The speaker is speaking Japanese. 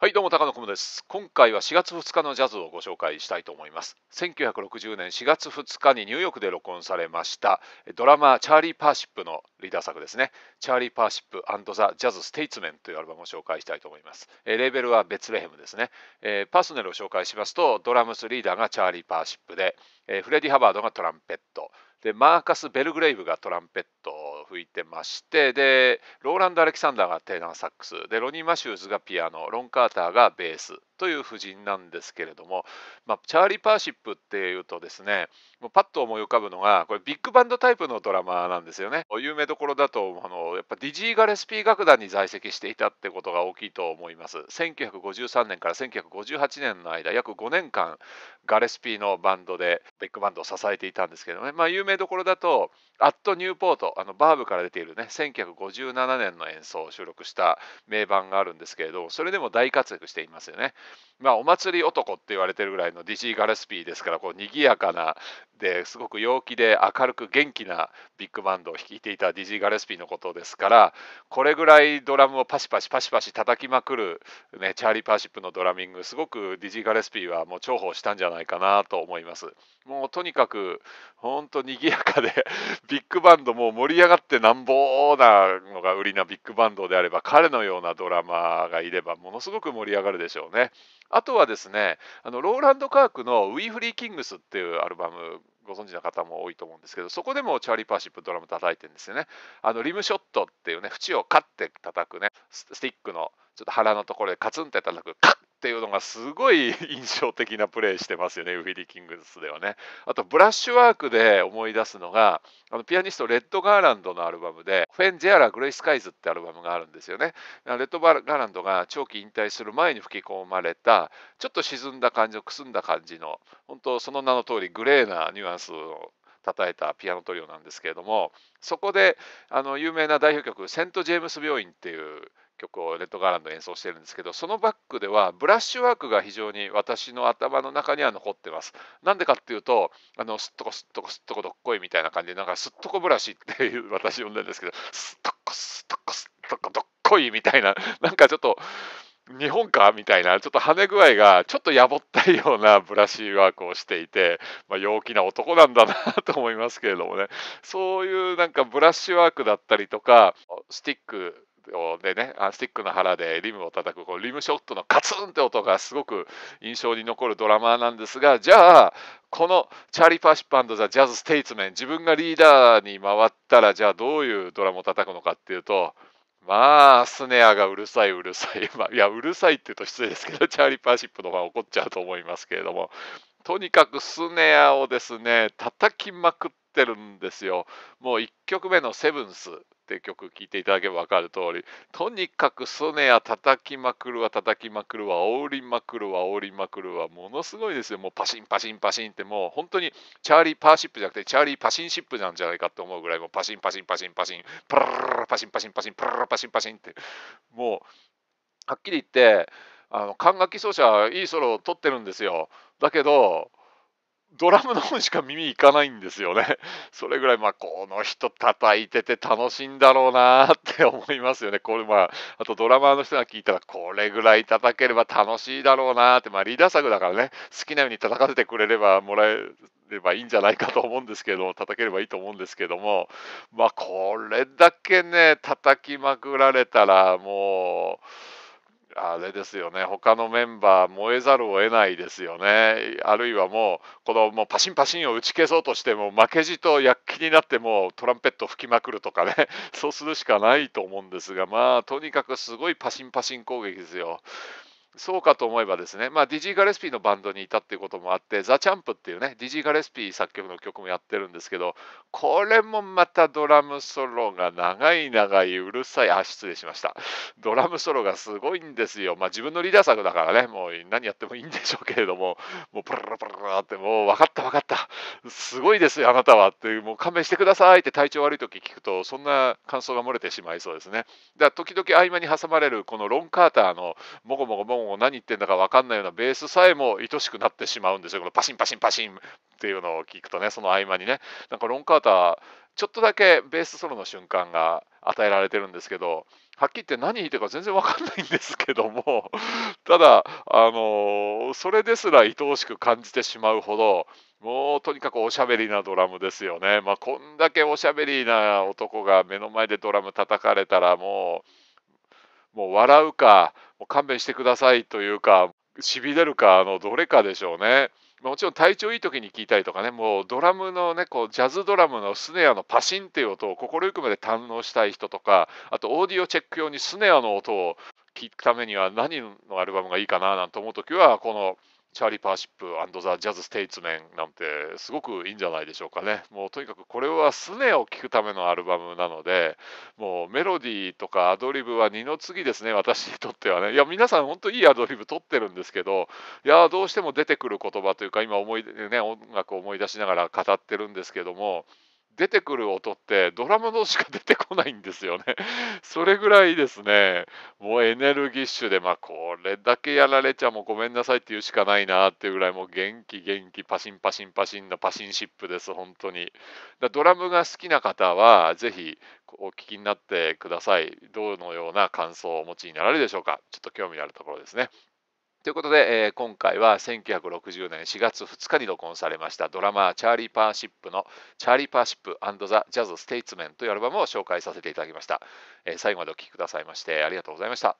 はいどうも高野くむです今回は4月2日のジャズをご紹介したいと思います1960年4月2日にニューヨークで録音されましたドラマチャーリー・パーシップのリーダー作ですねチャーリー・パーシップザ・ジャズ・ステイツメンというアルバムを紹介したいと思いますレーベルはベツレヘムですねパーソナルを紹介しますとドラムスリーダーがチャーリー・パーシップでフレディ・ハバードがトランペットでマーカス・ベルグレイブがトランペット吹いてましてでローランド・アレキサンダーがテーナーサックスでロニー・マシューズがピアノロン・カーターがベースという夫人なんですけれども、まあ、チャーリー・パーシップっていうとですねもうパッと思い浮かぶのがこれビッグバンドタイプのドラマーなんですよね有名どころだとあのやっぱディジー・ガレスピー楽団に在籍していたってことが大きいと思います1953年から1958年の間約5年間ガレスピーのバンドでビッグバンドを支えていたんですけどね、まあ、有名どころだとアット・ニューポートあのバーブから出ているね1957年の演奏を収録した名盤があるんですけれどそれでも大活躍していますよね。まあお祭り男って言われてるぐらいのディジー・ガレスピーですからこう賑やかなですごく陽気で明るく元気なビッグバンドを弾いていたディジー・ガレスピーのことですからこれぐらいドラムをパシパシパシパシ叩きまくる、ね、チャーリー・パーシップのドラミングすごくディジー・ガレスピーはもう重宝したんじゃないかなと思います。もうとにかく本当賑やかでビッグバンドも盛り上がっってなんぼなのが売りなビッグバンドであれば彼のようなドラマがいればものすごく盛り上がるでしょうね。あとはですねあのローランド・カークの「ウィー・フリー・キングス」っていうアルバムご存知の方も多いと思うんですけどそこでもチャーリー・パーシップドラム叩いてるんですよね。あのリムショットっていうね縁をカッて叩くねスティックのちょっと腹のところでカツンって叩くカッっていうのがすごい印象的なプレーしてますよねウィリー・キングスではね。あとブラッシュワークで思い出すのがあのピアニストレッド・ガーランドのアルバムで「フェン・ジェアラ・グレイス・カイズ」ってアルバムがあるんですよね。レッド・ガーランドが長期引退する前に吹き込まれたちょっと沈んだ感じのくすんだ感じの本当その名の通りグレーなニュアンスを叩いたピアノトリオなんですけれどもそこであの有名な代表曲「セント・ジェームス病院」っていう曲をレッドガーランド演奏してるんですけどそのバックではブラッシュワークが非常に私の頭の中には残ってます。なんでかっていうとあのすっとこすっとこすっとこどっこいみたいな感じでなんかすっとこブラシっていう 私呼んでるんですけどすっとこすっとこすっとこどっこいみたいな なんかちょっと。日本かみたいなちょっと跳ね具合がちょっとやぼったいようなブラシワークをしていて、まあ、陽気な男なんだな と思いますけれどもねそういうなんかブラッシュワークだったりとかスティックでねスティックの腹でリムを叩くこうリムショットのカツンって音がすごく印象に残るドラマーなんですがじゃあこのチャーリー・パシップザ・ジャズ・ステイツメン自分がリーダーに回ったらじゃあどういうドラムを叩くのかっていうとまあスネアがうるさいうるさい、まあ、いやうるさいって言うと失礼ですけどチャーリー・パシップの方が怒っちゃうと思いますけれどもとにかくスネアをですね叩きまくっってるんですよ。もう1曲目の「セブンス」って曲聴いていただければ分かる通りとにかくソネア叩きまくるわ叩きまくるわ煽りまくるわ煽りまくるわものすごいですよもうパシンパシンパシンってもう本当にチャーリーパーシップじゃなくてチャーリーパシンシップなんじゃないかって思うぐらいもうパシンパシンパシンパシンプルルルパシンパシンパシンプルルパシンパシンってもうはっきり言ってあの管楽器奏者いいソロを取ってるんですよだけどドラムの方しか耳いかないんですよね。それぐらい、まあ、この人叩いてて楽しいんだろうなって思いますよね。これ、まあ、あとドラマーの人が聞いたら、これぐらい叩ければ楽しいだろうなって、まあ、リーダー作だからね、好きなように叩かせてくれればもらえればいいんじゃないかと思うんですけど、叩ければいいと思うんですけども、まあ、これだけね、叩きまくられたら、もう、あれですよね他のメンバー燃えざるを得ないですよねあるいはもうこのもうパシンパシンを打ち消そうとしても負けじと躍起になってもうトランペット吹きまくるとかね そうするしかないと思うんですがまあとにかくすごいパシンパシン攻撃ですよ。そうかと思えばですね、まあ、ディジー・ガレスピーのバンドにいたっていうこともあって、ザ・チャンプっていうね、ディジー・ガレスピー作曲の曲もやってるんですけど、これもまたドラムソロが長い長いうるさい、あ、失礼しました。ドラムソロがすごいんですよ。まあ、自分のリーダー作だからね、もう何やってもいいんでしょうけれども、もうプララプラって、もう分かった分かった、すごいですよ、あなたはっていう、もう勘弁してくださいって体調悪い時聞くと、そんな感想が漏れてしまいそうですね。だ時々合間に挟まれる、このロン・カーターのもごもごもごもう何言ってんだか分かんないようなベースさえも愛しくなってしまうんですよこのパシンパシンパシンっていうのを聞くとねその合間にねなんかロン・カーターちょっとだけベースソロの瞬間が与えられてるんですけどはっきり言って何言ってるか全然分かんないんですけども ただあのそれですら愛おしく感じてしまうほどもうとにかくおしゃべりなドラムですよね。まあ、こんだけおしゃべりな男が目の前でドラム叩かれたらもうもう笑うか、もう勘弁してくださいというか、しびれるかのどれかでしょうね。もちろん体調いい時に聴いたりとかね、もうドラムのね、こうジャズドラムのスネアのパシンっていう音を心ゆくまで堪能したい人とか、あとオーディオチェック用にスネアの音を聴くためには何のアルバムがいいかななんて思う時は、このチャーリー・パーシップザ・ジャズ・ステイツメンなんてすごくいいんじゃないでしょうかね。もうとにかくこれはスネを聴くためのアルバムなので、もうメロディーとかアドリブは二の次ですね、私にとってはね。いや、皆さん本当いいアドリブ取ってるんですけど、いや、どうしても出てくる言葉というか、今思い、ね、音楽を思い出しながら語ってるんですけども、出てくる音ってドラムのしか出てこないんですよね。それぐらいですね、もうエネルギッシュで、まあ、これだけやられちゃもうごめんなさいって言うしかないなっていうぐらい、もう元気元気、パシンパシンパシンのパシンシップです、本当に。だドラムが好きな方は、ぜひお聞きになってください。どのような感想をお持ちになられるでしょうか。ちょっと興味のあるところですね。ということで、えー、今回は1960年4月2日に録音されましたドラマーチャーリー・パーシップの「チャーリー・パーシップザ・ジャズ・ステイツメン」というアルバムを紹介させていただきました、えー、最後までお聴きくださいましてありがとうございました